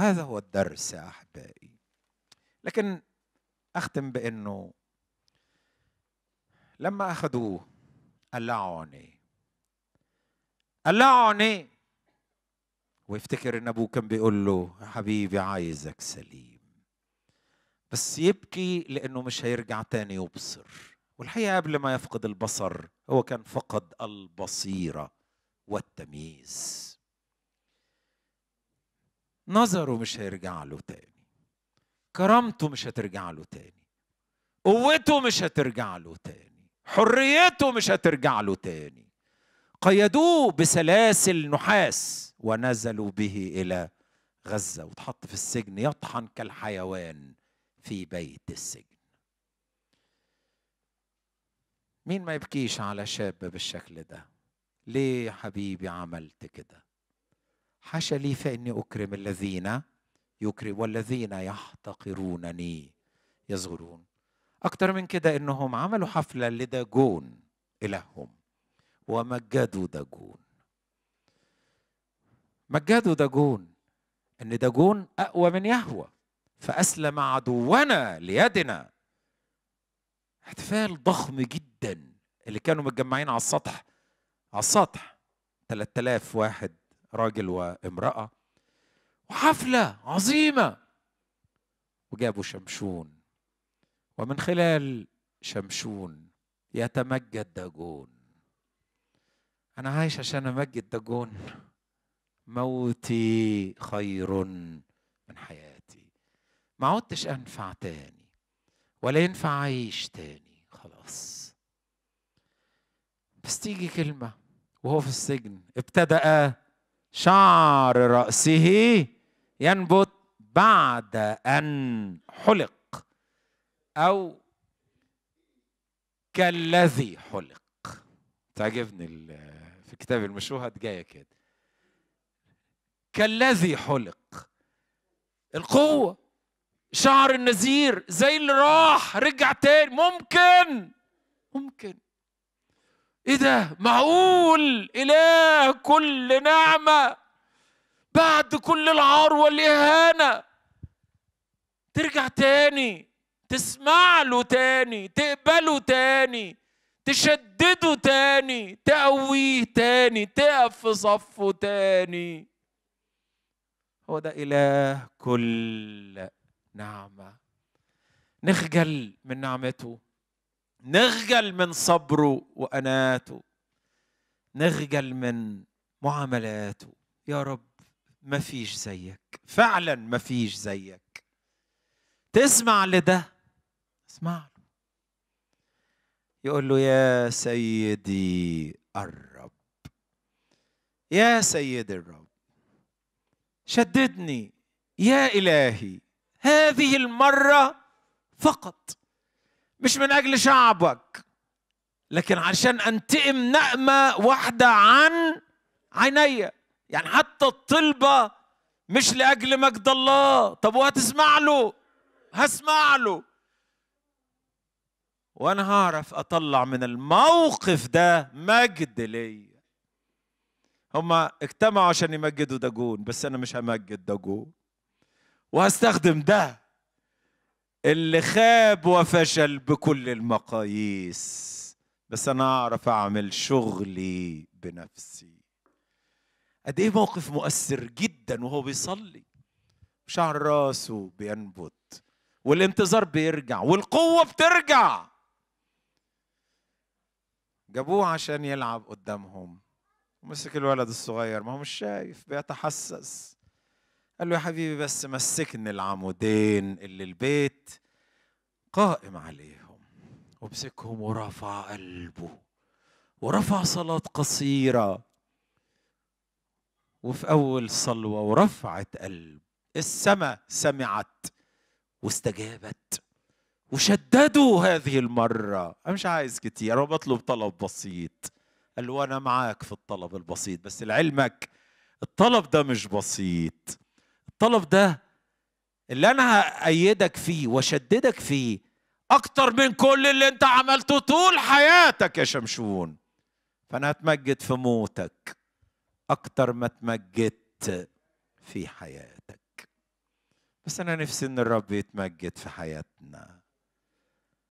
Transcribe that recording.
هذا هو الدرس يا احبائي لكن اختم بانه لما اخذوه اللعنه اللعنه ويفتكر ان ابوه كان بيقول له حبيبي عايزك سليم بس يبكي لانه مش هيرجع تاني يبصر والحقيقه قبل ما يفقد البصر هو كان فقد البصيره والتمييز نظره مش هيرجع له تاني كرامته مش هترجع له تاني قوته مش هترجع له تاني حريته مش هترجع له تاني قيدوه بسلاسل نحاس ونزلوا به الى غزه واتحط في السجن يطحن كالحيوان في بيت السجن مين ما يبكيش على شاب بالشكل ده ليه يا حبيبي عملت كده حاشا لي فاني اكرم الذين يكرم والذين يحتقرونني يزغرون اكتر من كده انهم عملوا حفله لداجون الههم ومجدوا داجون مجدوا داجون ان داجون اقوى من يهوى فاسلم عدونا ليدنا احتفال ضخم جدا اللي كانوا متجمعين على السطح على السطح 3000 واحد راجل وامرأة وحفلة عظيمة وجابوا شمشون ومن خلال شمشون يتمجد داجون أنا عايش عشان أمجد داجون موتي خير من حياتي ما عدتش أنفع تاني ولا ينفع أعيش تاني خلاص بس تيجي كلمة وهو في السجن ابتدأ شعر رأسه ينبت بعد أن حلق أو كالذي حلق تعجبني في كتاب المشوهد جاية كده كالذي حلق القوة شعر النزير زي اللي راح رجع تاني ممكن ممكن ايه ده معقول اله كل نعمه بعد كل العار والاهانه ترجع تاني تسمع له تاني تقبله تاني تشدده تاني تقويه تاني تقف في صفه تاني هو ده اله كل نعمه نخجل من نعمته نخجل من صبره وأناته نخجل من معاملاته يا رب ما فيش زيك فعلا ما فيش زيك تسمع لده اسمع له يقول له يا سيدي الرب يا سيدي الرب شددني يا إلهي هذه المرة فقط مش من أجل شعبك لكن عشان أنتقم نقمة واحدة عن عينيا يعني حتى الطلبة مش لأجل مجد الله طب وهتسمع له هسمع له وأنا هعرف أطلع من الموقف ده مجد ليا هما اجتمعوا عشان يمجدوا داجون بس أنا مش همجد داجون وهستخدم ده اللي خاب وفشل بكل المقاييس بس انا اعرف اعمل شغلي بنفسي قد ايه موقف مؤثر جدا وهو بيصلي شعر راسه بينبت والانتظار بيرجع والقوه بترجع جابوه عشان يلعب قدامهم مسك الولد الصغير ما هو مش شايف بيتحسس قال له يا حبيبي بس مسكني العمودين اللي البيت قائم عليهم ومسكهم ورفع قلبه ورفع صلاة قصيرة وفي أول صلوة ورفعت قلب السماء سمعت واستجابت وشددوا هذه المرة أنا مش عايز كتير أنا بطلب طلب بسيط قال له أنا معاك في الطلب البسيط بس لعلمك الطلب ده مش بسيط الطلب ده اللي انا هأيدك فيه واشددك فيه اكتر من كل اللي انت عملته طول حياتك يا شمشون فانا هتمجد في موتك اكتر ما تمجدت في حياتك بس انا نفسي ان الرب يتمجد في حياتنا